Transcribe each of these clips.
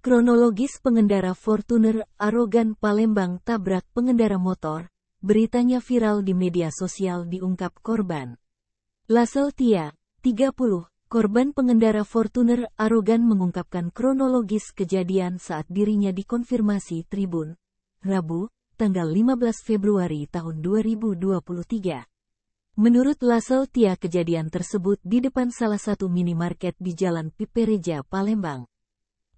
Kronologis pengendara Fortuner arogan Palembang tabrak pengendara motor, beritanya viral di media sosial diungkap korban. Lasel Tia, 30, korban pengendara Fortuner arogan mengungkapkan kronologis kejadian saat dirinya dikonfirmasi Tribun, Rabu, tanggal 15 Februari tahun 2023. Menurut Lasel Tia kejadian tersebut di depan salah satu minimarket di Jalan Pipereja, Palembang.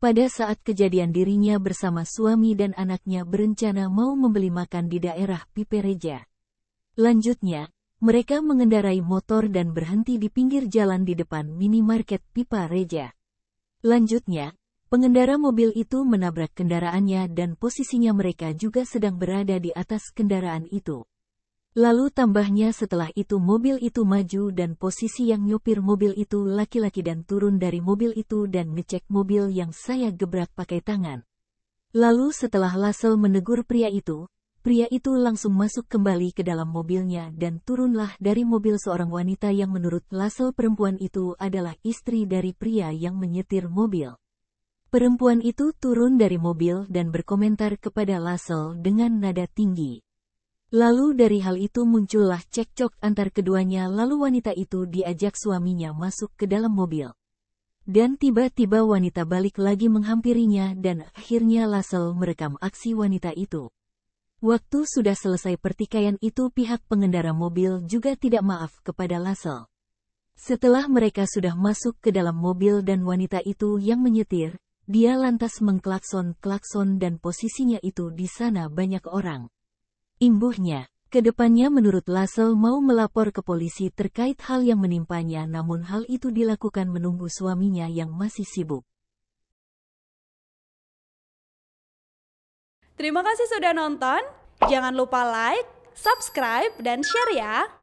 Pada saat kejadian dirinya bersama suami dan anaknya berencana mau membeli makan di daerah Pipereja. Lanjutnya, mereka mengendarai motor dan berhenti di pinggir jalan di depan minimarket Pipa Reja. Lanjutnya, pengendara mobil itu menabrak kendaraannya dan posisinya mereka juga sedang berada di atas kendaraan itu. Lalu tambahnya setelah itu mobil itu maju dan posisi yang nyopir mobil itu laki-laki dan turun dari mobil itu dan ngecek mobil yang saya gebrak pakai tangan. Lalu setelah Lasel menegur pria itu, pria itu langsung masuk kembali ke dalam mobilnya dan turunlah dari mobil seorang wanita yang menurut Lasel perempuan itu adalah istri dari pria yang menyetir mobil. Perempuan itu turun dari mobil dan berkomentar kepada Lasel dengan nada tinggi. Lalu dari hal itu muncullah cekcok antar keduanya lalu wanita itu diajak suaminya masuk ke dalam mobil. Dan tiba-tiba wanita balik lagi menghampirinya dan akhirnya Lasel merekam aksi wanita itu. Waktu sudah selesai pertikaian itu pihak pengendara mobil juga tidak maaf kepada Lasel. Setelah mereka sudah masuk ke dalam mobil dan wanita itu yang menyetir, dia lantas mengklakson-klakson dan posisinya itu di sana banyak orang. Imbuhnya, kedepannya menurut Lasel mau melapor ke polisi terkait hal yang menimpanya namun hal itu dilakukan menunggu suaminya yang masih sibuk. Terima kasih sudah nonton, jangan lupa like, subscribe, dan share ya!